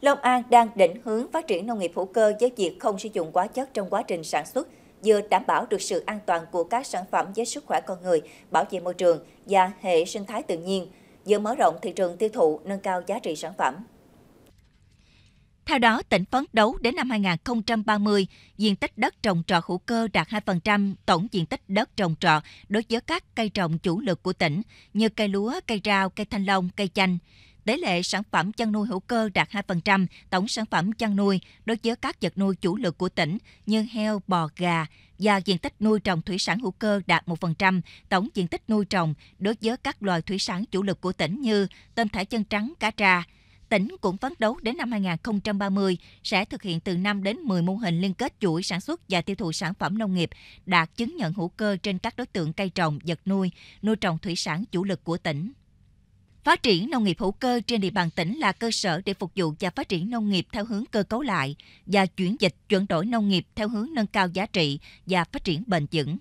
Long An đang định hướng phát triển nông nghiệp hữu cơ với việc không sử dụng hóa chất trong quá trình sản xuất, vừa đảm bảo được sự an toàn của các sản phẩm với sức khỏe con người, bảo vệ môi trường và hệ sinh thái tự nhiên, vừa mở rộng thị trường tiêu thụ, nâng cao giá trị sản phẩm. Theo đó, tỉnh phấn đấu đến năm 2030, diện tích đất trồng trọt hữu cơ đạt 2% tổng diện tích đất trồng trọt đối với các cây trồng chủ lực của tỉnh như cây lúa, cây rau, cây thanh long, cây chanh. Tỷ lệ sản phẩm chăn nuôi hữu cơ đạt 2% tổng sản phẩm chăn nuôi đối với các vật nuôi chủ lực của tỉnh như heo, bò, gà và diện tích nuôi trồng thủy sản hữu cơ đạt 1% tổng diện tích nuôi trồng đối với các loài thủy sản chủ lực của tỉnh như tôm thẻ chân trắng, cá tra, tỉnh cũng phấn đấu đến năm 2030 sẽ thực hiện từ 5 đến 10 mô hình liên kết chuỗi sản xuất và tiêu thụ sản phẩm nông nghiệp đạt chứng nhận hữu cơ trên các đối tượng cây trồng, vật nuôi, nuôi trồng thủy sản chủ lực của tỉnh. Phát triển nông nghiệp hữu cơ trên địa bàn tỉnh là cơ sở để phục vụ và phát triển nông nghiệp theo hướng cơ cấu lại và chuyển dịch chuyển đổi nông nghiệp theo hướng nâng cao giá trị và phát triển bền vững.